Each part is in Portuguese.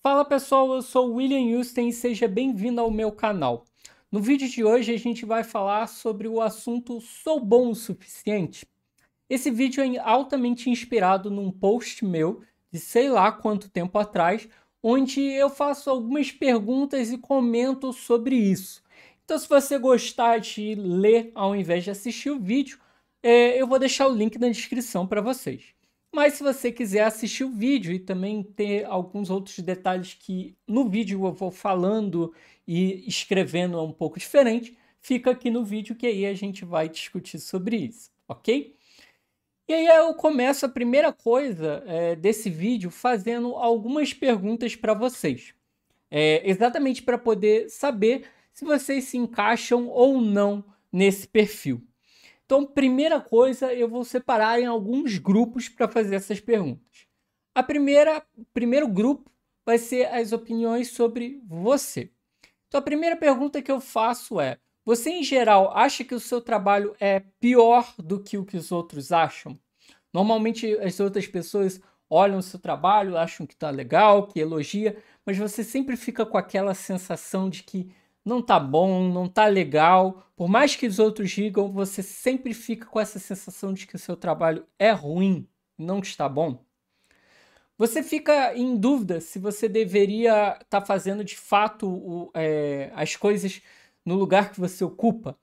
Fala pessoal, eu sou William Houston e seja bem-vindo ao meu canal. No vídeo de hoje a gente vai falar sobre o assunto Sou bom o suficiente? Esse vídeo é altamente inspirado num post meu de sei lá quanto tempo atrás, onde eu faço algumas perguntas e comento sobre isso. Então se você gostar de ler ao invés de assistir o vídeo, é, eu vou deixar o link na descrição para vocês. Mas se você quiser assistir o vídeo e também ter alguns outros detalhes que no vídeo eu vou falando e escrevendo é um pouco diferente, fica aqui no vídeo que aí a gente vai discutir sobre isso, ok? E aí eu começo a primeira coisa é, desse vídeo fazendo algumas perguntas para vocês. É, exatamente para poder saber se vocês se encaixam ou não nesse perfil. Então, primeira coisa, eu vou separar em alguns grupos para fazer essas perguntas. A primeira, o primeiro grupo vai ser as opiniões sobre você. Então, a primeira pergunta que eu faço é: você em geral acha que o seu trabalho é pior do que o que os outros acham? Normalmente as outras pessoas olham o seu trabalho, acham que está legal, que elogia, mas você sempre fica com aquela sensação de que não tá bom, não tá legal. Por mais que os outros digam, você sempre fica com essa sensação de que o seu trabalho é ruim, não está bom. Você fica em dúvida se você deveria estar tá fazendo de fato o, é, as coisas no lugar que você ocupa.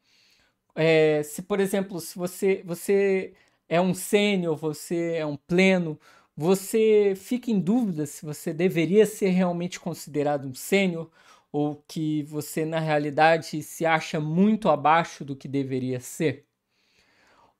É, se, por exemplo, se você, você é um sênior, você é um pleno, você fica em dúvida se você deveria ser realmente considerado um sênior ou que você na realidade se acha muito abaixo do que deveria ser.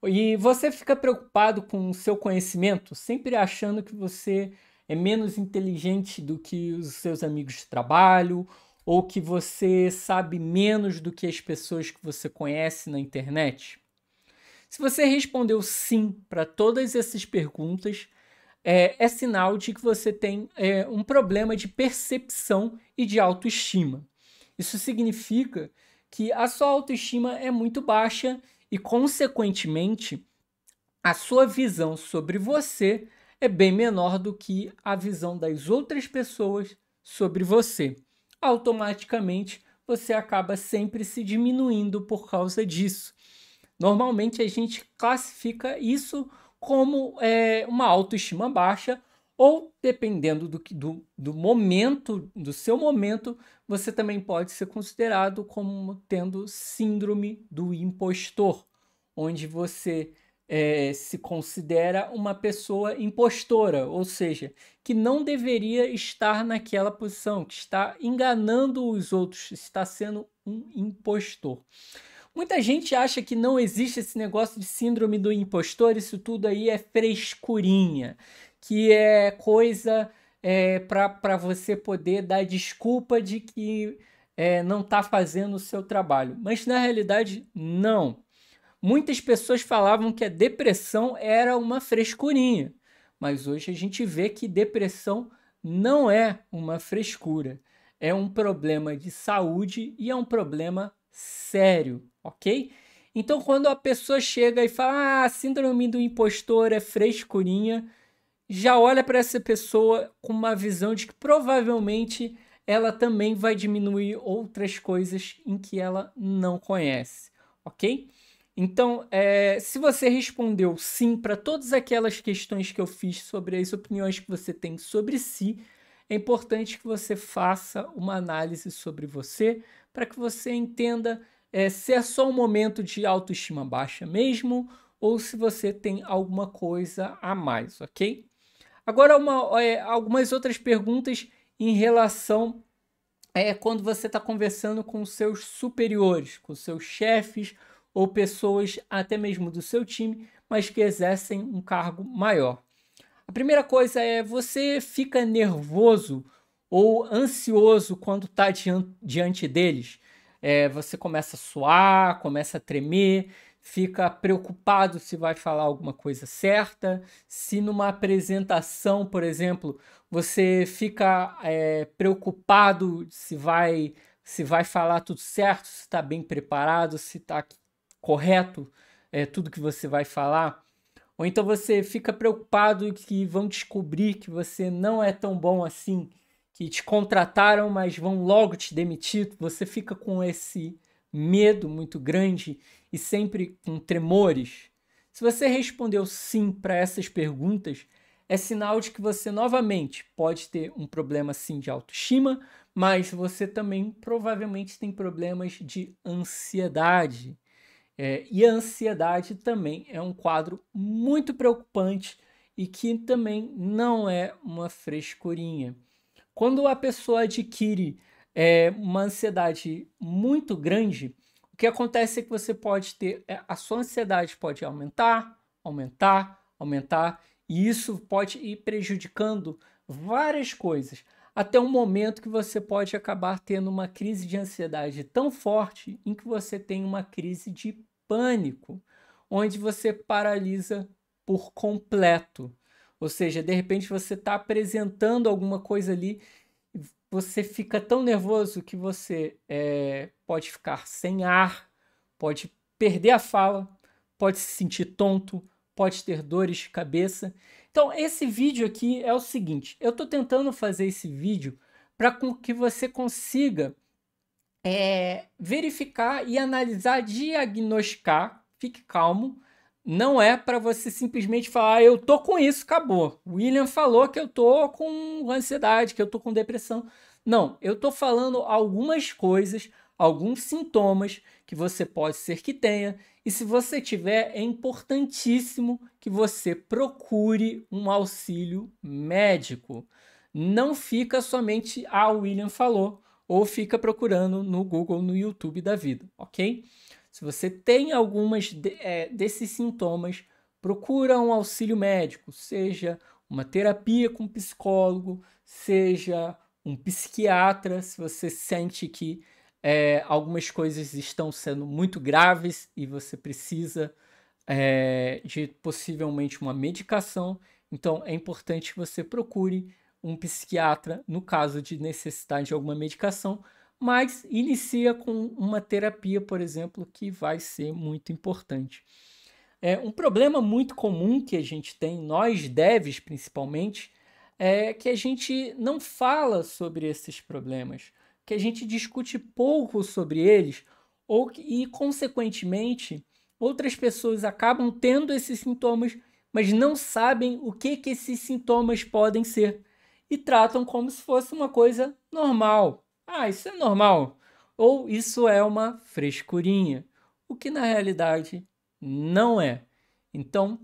E você fica preocupado com o seu conhecimento, sempre achando que você é menos inteligente do que os seus amigos de trabalho, ou que você sabe menos do que as pessoas que você conhece na internet? Se você respondeu sim para todas essas perguntas, é, é sinal de que você tem é, um problema de percepção e de autoestima. Isso significa que a sua autoestima é muito baixa e, consequentemente, a sua visão sobre você é bem menor do que a visão das outras pessoas sobre você. Automaticamente, você acaba sempre se diminuindo por causa disso. Normalmente, a gente classifica isso como é, uma autoestima baixa, ou dependendo do, do, do momento, do seu momento, você também pode ser considerado como tendo síndrome do impostor, onde você é, se considera uma pessoa impostora, ou seja, que não deveria estar naquela posição, que está enganando os outros, está sendo um impostor. Muita gente acha que não existe esse negócio de síndrome do impostor, isso tudo aí é frescurinha, que é coisa é, para você poder dar desculpa de que é, não está fazendo o seu trabalho. Mas na realidade, não. Muitas pessoas falavam que a depressão era uma frescurinha, mas hoje a gente vê que depressão não é uma frescura, é um problema de saúde e é um problema sério ok? Então, quando a pessoa chega e fala, ah, síndrome do impostor é frescurinha, já olha para essa pessoa com uma visão de que provavelmente ela também vai diminuir outras coisas em que ela não conhece, ok? Então, é, se você respondeu sim para todas aquelas questões que eu fiz sobre as opiniões que você tem sobre si, é importante que você faça uma análise sobre você para que você entenda é, se é só um momento de autoestima baixa mesmo ou se você tem alguma coisa a mais, ok? Agora, uma, é, algumas outras perguntas em relação é quando você está conversando com seus superiores, com seus chefes ou pessoas até mesmo do seu time, mas que exercem um cargo maior. A primeira coisa é você fica nervoso ou ansioso quando está diante, diante deles é, você começa a suar, começa a tremer, fica preocupado se vai falar alguma coisa certa, se numa apresentação, por exemplo, você fica é, preocupado se vai se vai falar tudo certo, se está bem preparado, se está correto é, tudo que você vai falar. Ou então você fica preocupado que vão descobrir que você não é tão bom assim que te contrataram, mas vão logo te demitir, você fica com esse medo muito grande e sempre com tremores. Se você respondeu sim para essas perguntas, é sinal de que você novamente pode ter um problema sim de autoestima, mas você também provavelmente tem problemas de ansiedade. É, e a ansiedade também é um quadro muito preocupante e que também não é uma frescurinha. Quando a pessoa adquire é, uma ansiedade muito grande, o que acontece é que você pode ter, é, a sua ansiedade pode aumentar, aumentar, aumentar, e isso pode ir prejudicando várias coisas, até um momento que você pode acabar tendo uma crise de ansiedade tão forte em que você tem uma crise de pânico, onde você paralisa por completo. Ou seja, de repente você está apresentando alguma coisa ali, você fica tão nervoso que você é, pode ficar sem ar, pode perder a fala, pode se sentir tonto, pode ter dores de cabeça. Então, esse vídeo aqui é o seguinte: eu estou tentando fazer esse vídeo para que você consiga é, verificar e analisar, diagnosticar, fique calmo, não é para você simplesmente falar, ah, eu tô com isso, acabou. William falou que eu tô com ansiedade, que eu tô com depressão. Não, eu tô falando algumas coisas, alguns sintomas que você pode ser que tenha, e se você tiver, é importantíssimo que você procure um auxílio médico. Não fica somente, ah, William falou, ou fica procurando no Google, no YouTube da vida, ok? Se você tem algumas de, é, desses sintomas, procura um auxílio médico, seja uma terapia com um psicólogo, seja um psiquiatra, se você sente que é, algumas coisas estão sendo muito graves e você precisa é, de possivelmente uma medicação, então é importante que você procure um psiquiatra no caso de necessidade de alguma medicação mas inicia com uma terapia, por exemplo, que vai ser muito importante. É, um problema muito comum que a gente tem, nós devs principalmente, é que a gente não fala sobre esses problemas, que a gente discute pouco sobre eles, ou e, consequentemente, outras pessoas acabam tendo esses sintomas, mas não sabem o que, que esses sintomas podem ser e tratam como se fosse uma coisa normal ah, isso é normal, ou isso é uma frescurinha, o que na realidade não é. Então,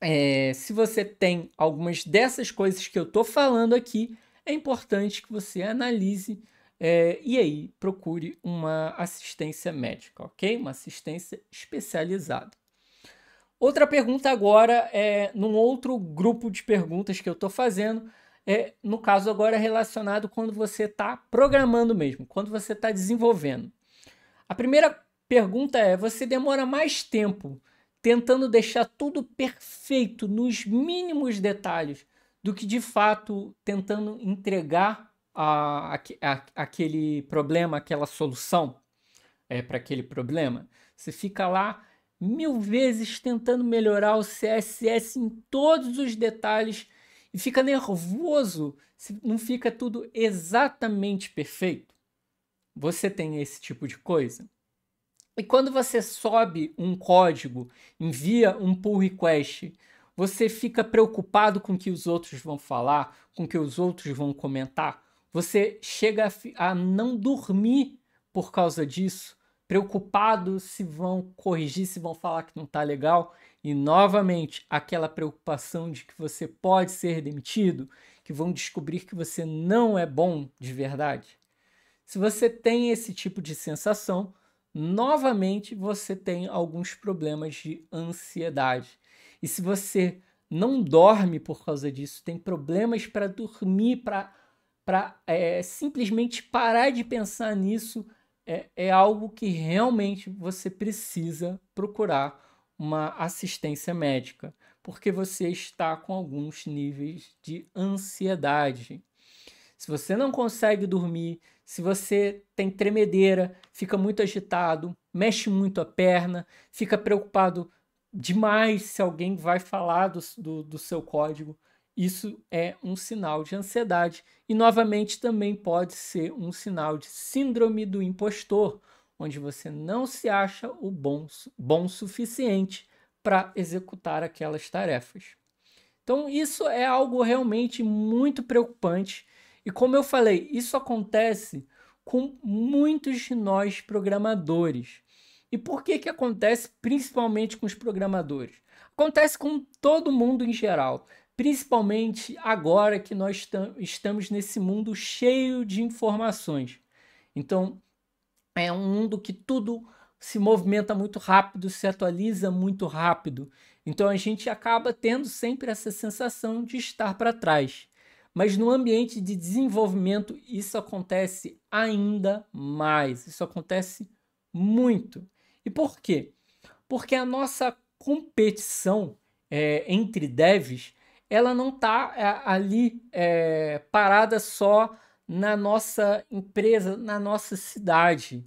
é, se você tem algumas dessas coisas que eu estou falando aqui, é importante que você analise é, e aí procure uma assistência médica, ok? Uma assistência especializada. Outra pergunta agora é num outro grupo de perguntas que eu estou fazendo é, no caso agora, é relacionado quando você está programando mesmo, quando você está desenvolvendo. A primeira pergunta é: você demora mais tempo tentando deixar tudo perfeito nos mínimos detalhes do que de fato tentando entregar a, a, a aquele problema, aquela solução é, para aquele problema? Você fica lá mil vezes tentando melhorar o CSS em todos os detalhes e fica nervoso se não fica tudo exatamente perfeito. Você tem esse tipo de coisa? E quando você sobe um código, envia um pull request, você fica preocupado com o que os outros vão falar, com o que os outros vão comentar? Você chega a não dormir por causa disso, preocupado se vão corrigir, se vão falar que não está legal. E novamente, aquela preocupação de que você pode ser demitido, que vão descobrir que você não é bom de verdade. Se você tem esse tipo de sensação, novamente você tem alguns problemas de ansiedade. E se você não dorme por causa disso, tem problemas para dormir, para para é, simplesmente parar de pensar nisso é, é algo que realmente você precisa procurar uma assistência médica, porque você está com alguns níveis de ansiedade. Se você não consegue dormir, se você tem tremedeira, fica muito agitado, mexe muito a perna, fica preocupado demais se alguém vai falar do, do, do seu código, isso é um sinal de ansiedade. E novamente também pode ser um sinal de síndrome do impostor, onde você não se acha o bom, bom suficiente para executar aquelas tarefas. Então, isso é algo realmente muito preocupante. E como eu falei, isso acontece com muitos de nós programadores. E por que, que acontece principalmente com os programadores? Acontece com todo mundo em geral, principalmente agora que nós estamos nesse mundo cheio de informações. Então, é um mundo que tudo se movimenta muito rápido, se atualiza muito rápido. Então a gente acaba tendo sempre essa sensação de estar para trás. Mas no ambiente de desenvolvimento, isso acontece ainda mais. Isso acontece muito. E por quê? Porque a nossa competição é, entre devs ela não está é, ali é, parada só na nossa empresa, na nossa cidade.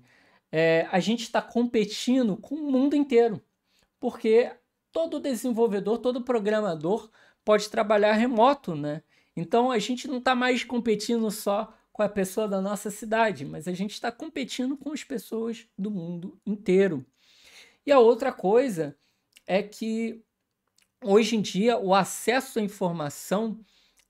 É, a gente está competindo com o mundo inteiro, porque todo desenvolvedor, todo programador pode trabalhar remoto, né? Então a gente não está mais competindo só com a pessoa da nossa cidade, mas a gente está competindo com as pessoas do mundo inteiro. E a outra coisa é que hoje em dia o acesso à informação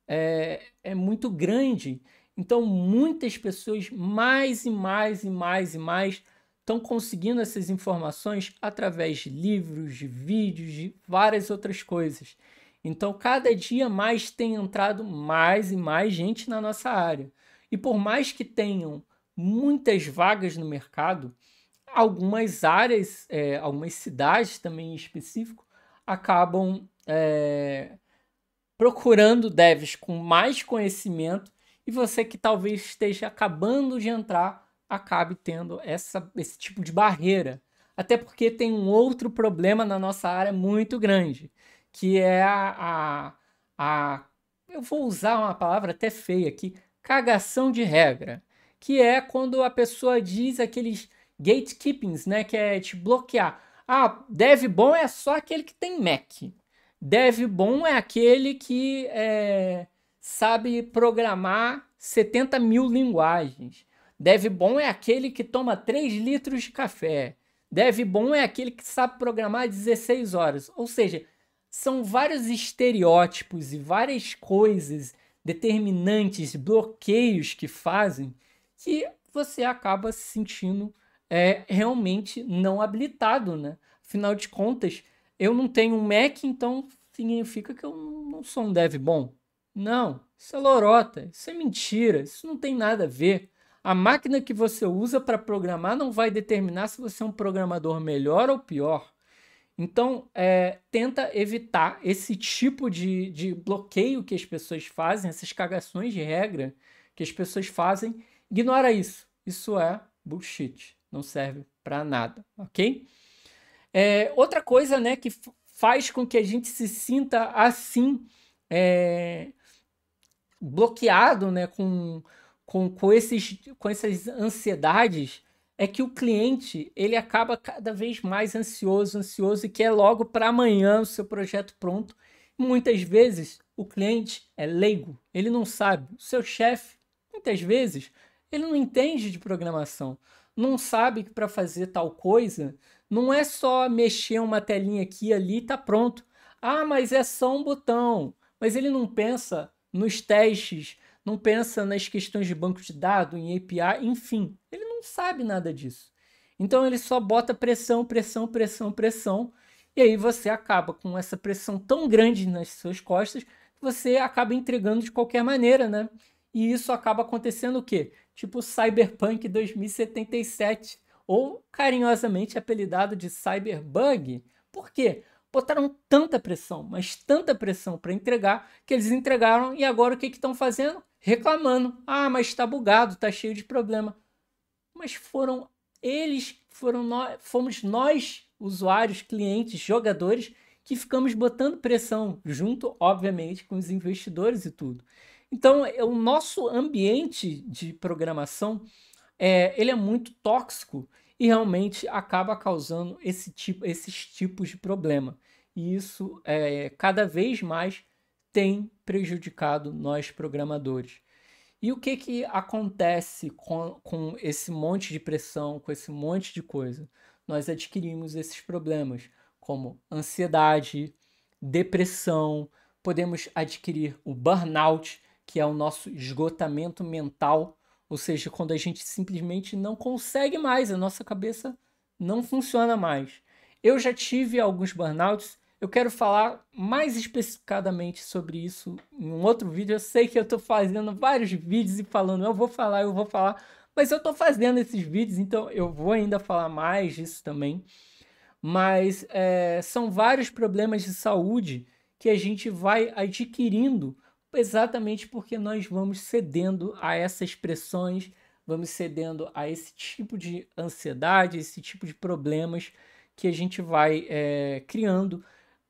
é, é muito grande então, muitas pessoas, mais e mais e mais e mais, estão conseguindo essas informações através de livros, de vídeos, de várias outras coisas. Então, cada dia mais tem entrado mais e mais gente na nossa área. E por mais que tenham muitas vagas no mercado, algumas áreas, é, algumas cidades também em específico, acabam é, procurando devs com mais conhecimento e você que talvez esteja acabando de entrar acabe tendo essa, esse tipo de barreira. Até porque tem um outro problema na nossa área muito grande, que é a, a, a eu vou usar uma palavra até feia aqui, cagação de regra, que é quando a pessoa diz aqueles gatekeepings, né, que é te bloquear. Ah, dev bom é só aquele que tem Mac. Dev bom é aquele que é, sabe programar 70 mil linguagens. Dev bom é aquele que toma 3 litros de café. Dev bom é aquele que sabe programar 16 horas. Ou seja, são vários estereótipos e várias coisas determinantes, bloqueios que fazem que você acaba se sentindo é, realmente não habilitado, né? Afinal de contas, eu não tenho um Mac, então significa que eu não sou um dev bom. Não, isso é lorota, isso é mentira, isso não tem nada a ver. A máquina que você usa para programar não vai determinar se você é um programador melhor ou pior. Então, é, tenta evitar esse tipo de, de bloqueio que as pessoas fazem, essas cagações de regra que as pessoas fazem. Ignora isso. Isso é bullshit. Não serve para nada, ok? É, outra coisa né, que faz com que a gente se sinta assim. É, bloqueado né, com, com, com, esses, com essas ansiedades é que o cliente ele acaba cada vez mais ansioso, ansioso e quer logo para amanhã o seu projeto pronto. Muitas vezes o cliente é leigo, ele não sabe. O seu chefe, muitas vezes, ele não entende de programação, não sabe que para fazer tal coisa não é só mexer uma telinha aqui ali e tá pronto. Ah, mas é só um botão. Mas ele não pensa nos testes, não pensa nas questões de banco de dados, em API, enfim. Ele não sabe nada disso. Então ele só bota pressão, pressão, pressão, pressão. E aí você acaba com essa pressão tão grande nas suas costas que você acaba entregando de qualquer maneira, né? E isso acaba acontecendo o quê? Tipo Cyberpunk 2077, ou carinhosamente apelidado de Cyberbug. Por quê? botaram tanta pressão, mas tanta pressão para entregar, que eles entregaram e agora o que estão fazendo? Reclamando. Ah, mas está bugado, está cheio de problema. Mas foram eles, foram nós, fomos nós, usuários, clientes, jogadores, que ficamos botando pressão, junto, obviamente, com os investidores e tudo. Então, é, o nosso ambiente de programação é, ele é muito tóxico e realmente acaba causando esse tipo, esses tipos de problema. E isso é, cada vez mais tem prejudicado nós programadores. E o que, que acontece com, com esse monte de pressão, com esse monte de coisa? Nós adquirimos esses problemas, como ansiedade, depressão, podemos adquirir o burnout, que é o nosso esgotamento mental ou seja, quando a gente simplesmente não consegue mais, a nossa cabeça não funciona mais. Eu já tive alguns burnouts, eu quero falar mais especificadamente sobre isso em um outro vídeo. Eu sei que eu estou fazendo vários vídeos e falando, eu vou falar, eu vou falar, mas eu estou fazendo esses vídeos, então eu vou ainda falar mais disso também. Mas é, são vários problemas de saúde que a gente vai adquirindo exatamente porque nós vamos cedendo a essas pressões, vamos cedendo a esse tipo de ansiedade, esse tipo de problemas que a gente vai é, criando,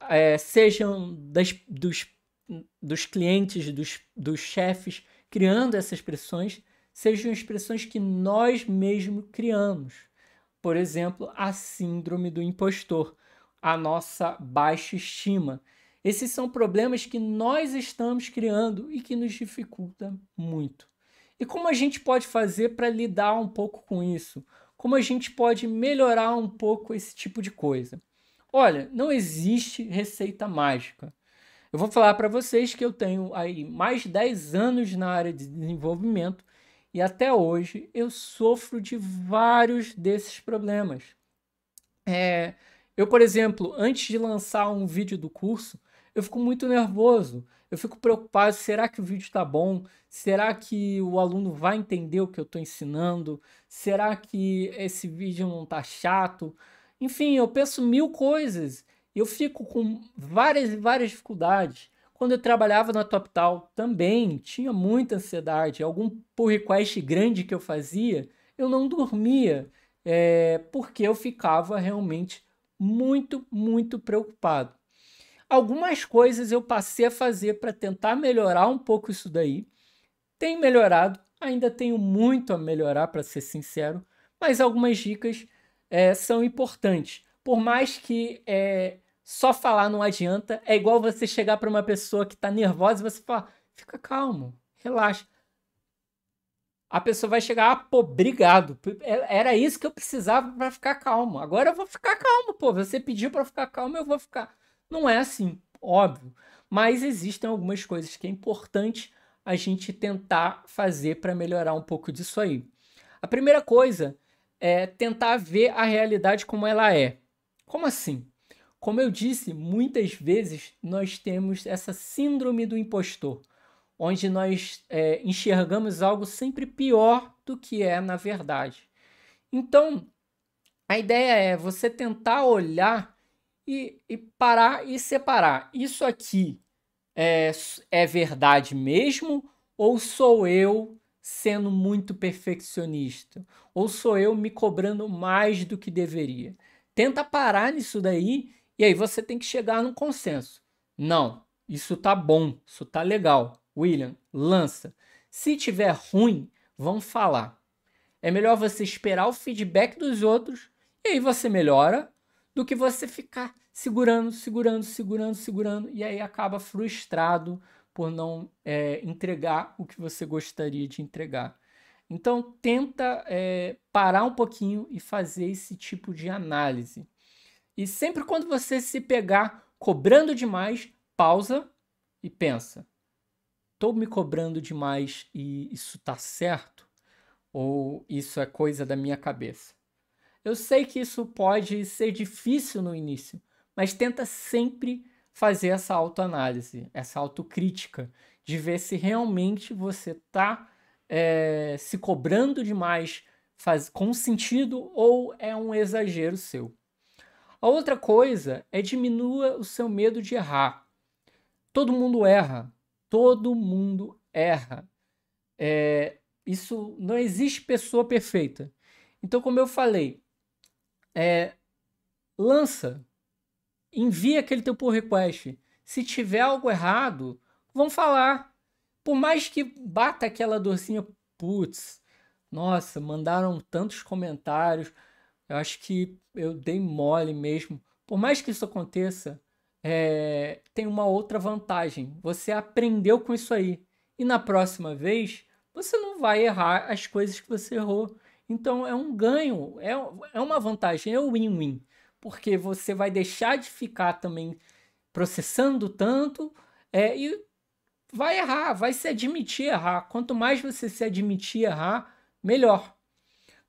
é, sejam das, dos, dos clientes, dos, dos chefes, criando essas pressões, sejam expressões que nós mesmos criamos. Por exemplo, a síndrome do impostor, a nossa baixa estima esses são problemas que nós estamos criando e que nos dificulta muito. E como a gente pode fazer para lidar um pouco com isso? Como a gente pode melhorar um pouco esse tipo de coisa? Olha, não existe receita mágica. Eu vou falar para vocês que eu tenho aí mais de 10 anos na área de desenvolvimento e até hoje eu sofro de vários desses problemas. É, eu, por exemplo, antes de lançar um vídeo do curso, eu fico muito nervoso. Eu fico preocupado, será que o vídeo está bom? Será que o aluno vai entender o que eu estou ensinando? Será que esse vídeo não está chato? Enfim, eu penso mil coisas. Eu fico com várias e várias dificuldades. Quando eu trabalhava na TopTal também tinha muita ansiedade. Algum pull request grande que eu fazia, eu não dormia, é, porque eu ficava realmente muito, muito preocupado. Algumas coisas eu passei a fazer para tentar melhorar um pouco isso daí. Tem melhorado, ainda tenho muito a melhorar, para ser sincero, mas algumas dicas é, são importantes. Por mais que é, só falar não adianta, é igual você chegar para uma pessoa que está nervosa e você falar: fica calmo, relaxa. A pessoa vai chegar, ah, pô, obrigado. É, era isso que eu precisava para ficar calmo. Agora eu vou ficar calmo, pô. Você pediu para ficar calmo, eu vou ficar. Não é assim, óbvio, mas existem algumas coisas que é importante a gente tentar fazer para melhorar um pouco disso aí. A primeira coisa é tentar ver a realidade como ela é. Como assim? Como eu disse, muitas vezes nós temos essa síndrome do impostor, onde nós é, enxergamos algo sempre pior do que é na verdade. Então, a ideia é você tentar olhar e, e parar e separar. Isso aqui é, é verdade mesmo? Ou sou eu sendo muito perfeccionista? Ou sou eu me cobrando mais do que deveria? Tenta parar nisso daí e aí você tem que chegar num consenso. Não, isso tá bom, isso tá legal. William, lança. Se tiver ruim, vão falar. É melhor você esperar o feedback dos outros e aí você melhora do que você ficar segurando, segurando, segurando, segurando e aí acaba frustrado por não é, entregar o que você gostaria de entregar. Então tenta é, parar um pouquinho e fazer esse tipo de análise. E sempre quando você se pegar cobrando demais, pausa e pensa: estou me cobrando demais e isso está certo? Ou isso é coisa da minha cabeça? Eu sei que isso pode ser difícil no início, mas tenta sempre fazer essa autoanálise, essa autocrítica, de ver se realmente você está é, eh, se cobrando demais faz, com sentido ou é um exagero seu. A outra coisa é diminua o seu medo de errar. Todo mundo erra. Todo mundo erra. É, isso não existe pessoa perfeita. Então, como eu falei, é, lança, envia aquele teu pull request. Se tiver algo errado, vão falar. Por mais que bata aquela dorzinha, putz, nossa, mandaram tantos comentários, eu acho que eu dei mole mesmo. Por mais que isso aconteça, é, tem uma outra vantagem. Você aprendeu com isso aí. E na próxima vez, você não vai errar as coisas que você errou. Então é um ganho, é, é uma vantagem, é um win-win, porque você vai deixar de ficar também processando tanto é, e vai errar, vai se admitir errar. Quanto mais você se admitir errar, melhor.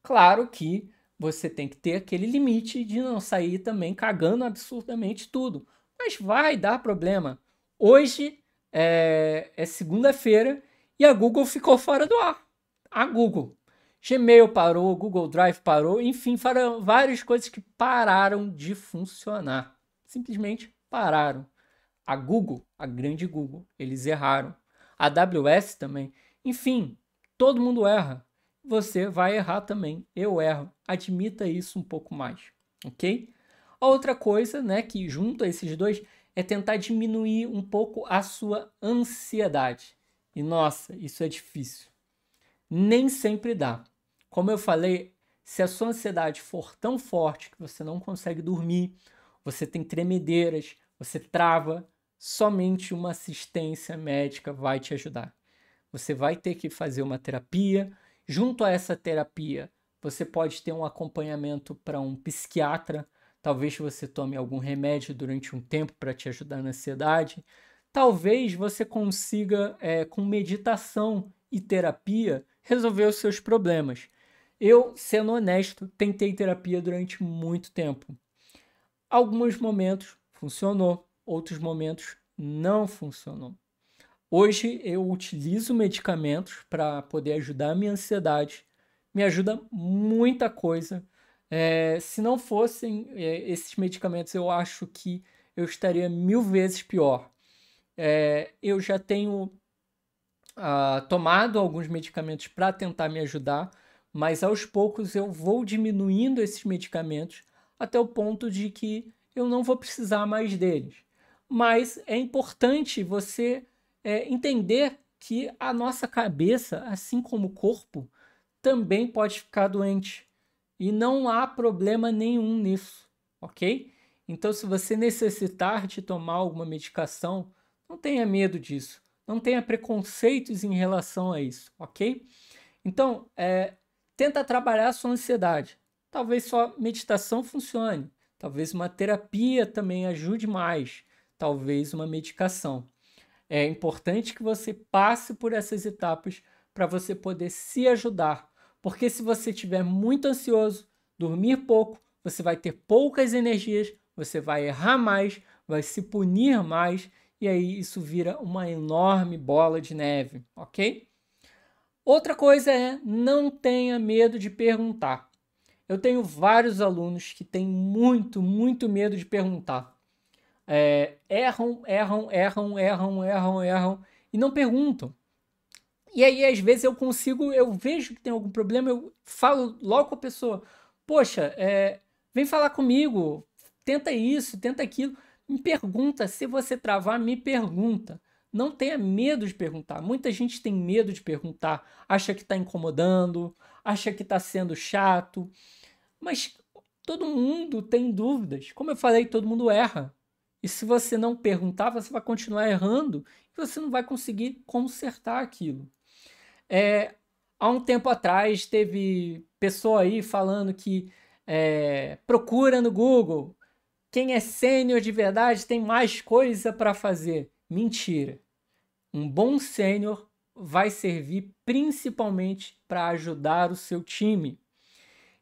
Claro que você tem que ter aquele limite de não sair também cagando absurdamente tudo. Mas vai dar problema. Hoje é, é segunda-feira e a Google ficou fora do ar. A Google. Gmail parou, Google Drive parou, enfim, foram várias coisas que pararam de funcionar. Simplesmente pararam. A Google, a grande Google, eles erraram. A AWS também. Enfim, todo mundo erra. Você vai errar também. Eu erro. Admita isso um pouco mais, ok? A outra coisa, né, que junto a esses dois é tentar diminuir um pouco a sua ansiedade. E nossa, isso é difícil. Nem sempre dá. Como eu falei, se a sua ansiedade for tão forte que você não consegue dormir, você tem tremedeiras, você trava, somente uma assistência médica vai te ajudar. Você vai ter que fazer uma terapia. Junto a essa terapia, você pode ter um acompanhamento para um psiquiatra. Talvez você tome algum remédio durante um tempo para te ajudar na ansiedade. Talvez você consiga, é, com meditação e terapia, resolver os seus problemas. Eu, sendo honesto, tentei terapia durante muito tempo. Alguns momentos funcionou, outros momentos não funcionou. Hoje eu utilizo medicamentos para poder ajudar a minha ansiedade. Me ajuda muita coisa. É, se não fossem é, esses medicamentos, eu acho que eu estaria mil vezes pior. É, eu já tenho ah, tomado alguns medicamentos para tentar me ajudar mas aos poucos eu vou diminuindo esses medicamentos até o ponto de que eu não vou precisar mais deles. Mas é importante você é, entender que a nossa cabeça, assim como o corpo, também pode ficar doente. E não há problema nenhum nisso, ok? Então, se você necessitar de tomar alguma medicação, não tenha medo disso. Não tenha preconceitos em relação a isso, ok? Então, é, Tenta trabalhar a sua ansiedade. Talvez sua meditação funcione. Talvez uma terapia também ajude mais. Talvez uma medicação. É importante que você passe por essas etapas para você poder se ajudar. Porque se você estiver muito ansioso, dormir pouco, você vai ter poucas energias, você vai errar mais, vai se punir mais, e aí isso vira uma enorme bola de neve, ok? Outra coisa é não tenha medo de perguntar. Eu tenho vários alunos que têm muito, muito medo de perguntar. É, erram, erram, erram, erram, erram, erram e não perguntam. E aí, às vezes, eu consigo, eu vejo que tem algum problema, eu falo logo com a pessoa: Poxa, é, vem falar comigo, tenta isso, tenta aquilo. Me pergunta, se você travar, me pergunta. Não tenha medo de perguntar. Muita gente tem medo de perguntar, acha que está incomodando, acha que está sendo chato. Mas todo mundo tem dúvidas. Como eu falei, todo mundo erra. E se você não perguntar, você vai continuar errando e você não vai conseguir consertar aquilo. É, há um tempo atrás teve pessoa aí falando que é, procura no Google. Quem é sênior de verdade tem mais coisa para fazer. Mentira. Um bom sênior vai servir principalmente para ajudar o seu time.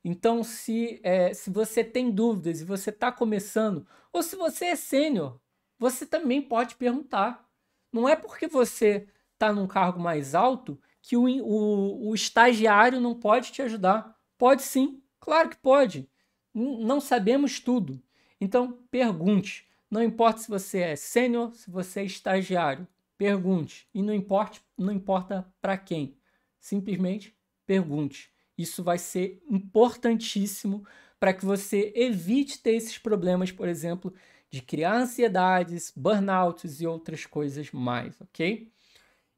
Então, se, é, se você tem dúvidas e você está começando, ou se você é sênior, você também pode perguntar. Não é porque você está num cargo mais alto que o, o, o, estagiário não pode te ajudar. Pode sim, claro que pode. N não sabemos tudo. Então, pergunte. Não importa se você é sênior, se você é estagiário. Pergunte. E não, importe, não importa para quem. Simplesmente pergunte. Isso vai ser importantíssimo para que você evite ter esses problemas, por exemplo, de criar ansiedades, burnouts e outras coisas mais, ok?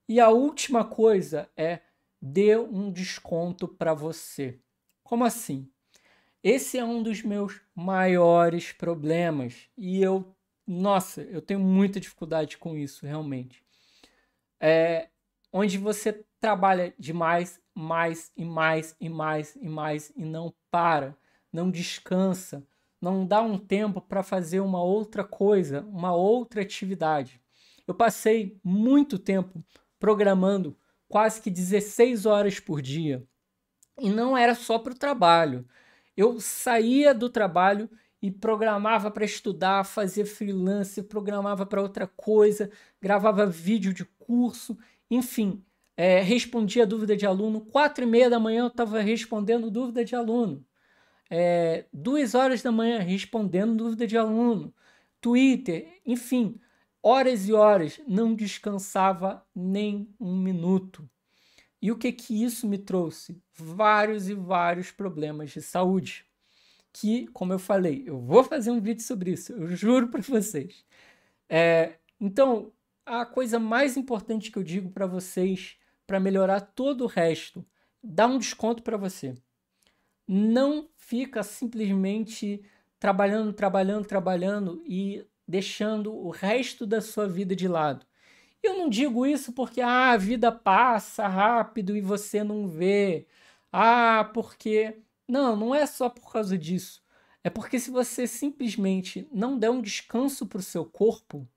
E a última coisa é dê um desconto para você. Como assim? Esse é um dos meus maiores problemas e eu, nossa, eu tenho muita dificuldade com isso realmente é, onde você trabalha demais, mais e mais e mais e mais e não para, não descansa, não dá um tempo para fazer uma outra coisa, uma outra atividade. Eu passei muito tempo programando, quase que 16 horas por dia. E não era só para o trabalho. Eu saía do trabalho e programava para estudar, fazer freelance, programava para outra coisa, gravava vídeo de curso, enfim. É, respondia dúvida de aluno, quatro e meia da manhã eu estava respondendo dúvida de aluno. É, duas horas da manhã respondendo dúvida de aluno. Twitter, enfim, horas e horas, não descansava nem um minuto. E o que que isso me trouxe? Vários e vários problemas de saúde. Que, como eu falei, eu vou fazer um vídeo sobre isso, eu juro para vocês. É, então, a coisa mais importante que eu digo para vocês para melhorar todo o resto, dá um desconto para você. Não fica simplesmente trabalhando, trabalhando, trabalhando e deixando o resto da sua vida de lado. Eu não digo isso porque ah, a vida passa rápido e você não vê. Ah, porque não, não é só por causa disso. É porque se você simplesmente não der um descanso para o seu corpo,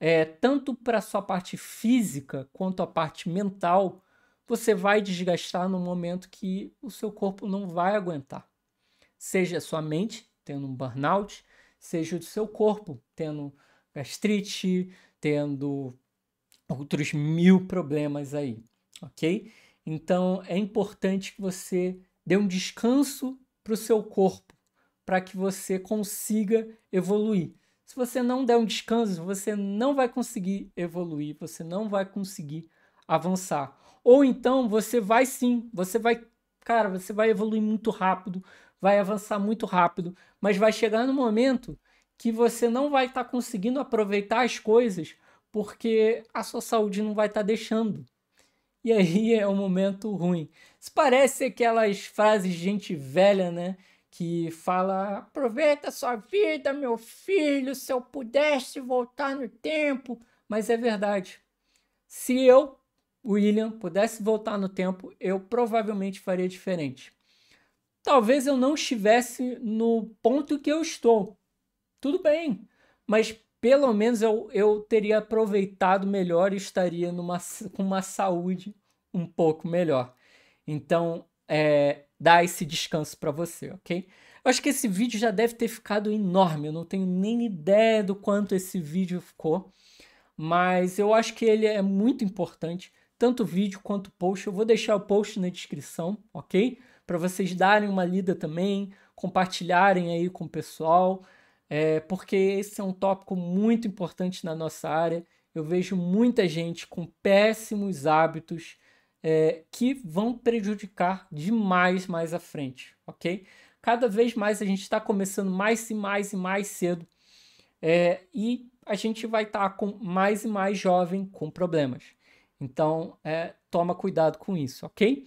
é, tanto para sua parte física quanto a parte mental, você vai desgastar no momento que o seu corpo não vai aguentar. Seja a sua mente tendo um burnout, seja o seu corpo tendo gastrite, tendo outros mil problemas aí, ok? Então é importante que você dê um descanso para o seu corpo, para que você consiga evoluir. Se você não der um descanso, você não vai conseguir evoluir, você não vai conseguir avançar. Ou então você vai sim, você vai, cara, você vai evoluir muito rápido, vai avançar muito rápido, mas vai chegar no momento que você não vai estar tá conseguindo aproveitar as coisas porque a sua saúde não vai estar tá deixando. E aí é um momento ruim. Isso parece aquelas frases de gente velha, né? que fala: aproveita sua vida, meu filho, se eu pudesse voltar no tempo. Mas é verdade. Se eu, William, pudesse voltar no tempo, eu provavelmente faria diferente. Talvez eu não estivesse no ponto que eu estou. Tudo bem, mas pelo menos eu, eu teria aproveitado melhor e estaria numa, com uma saúde um pouco melhor. Então, é, dar esse descanso para você, ok? Eu acho que esse vídeo já deve ter ficado enorme, eu não tenho nem ideia do quanto esse vídeo ficou, mas eu acho que ele é muito importante, tanto o vídeo quanto o post. Eu vou deixar o post na descrição, ok? Para vocês darem uma lida também, compartilharem aí com o pessoal, é, porque esse é um tópico muito importante na nossa área. Eu vejo muita gente com péssimos hábitos é, que vão prejudicar demais mais à frente, ok? Cada vez mais a gente está começando mais e mais e mais cedo é, e a gente vai estar tá com mais e mais jovem com problemas. Então, é, toma cuidado com isso, ok?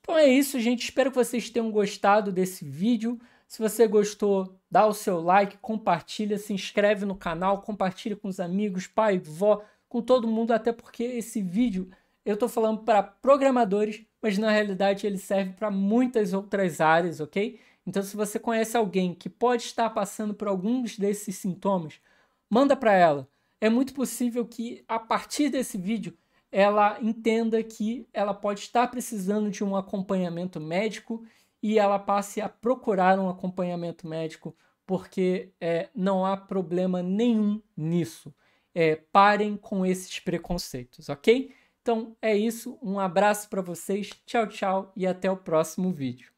Então é isso, gente. Espero que vocês tenham gostado desse vídeo. Se você gostou, dá o seu like, compartilha, se inscreve no canal, compartilha com os amigos, pai, vó, com todo mundo, até porque esse vídeo eu estou falando para programadores, mas na realidade ele serve para muitas outras áreas, ok? Então, se você conhece alguém que pode estar passando por alguns desses sintomas, manda para ela. É muito possível que a partir desse vídeo ela entenda que ela pode estar precisando de um acompanhamento médico e ela passe a procurar um acompanhamento médico, porque é, não há problema nenhum nisso. É, parem com esses preconceitos, ok? Então é isso, um abraço para vocês, tchau, tchau e até o próximo vídeo.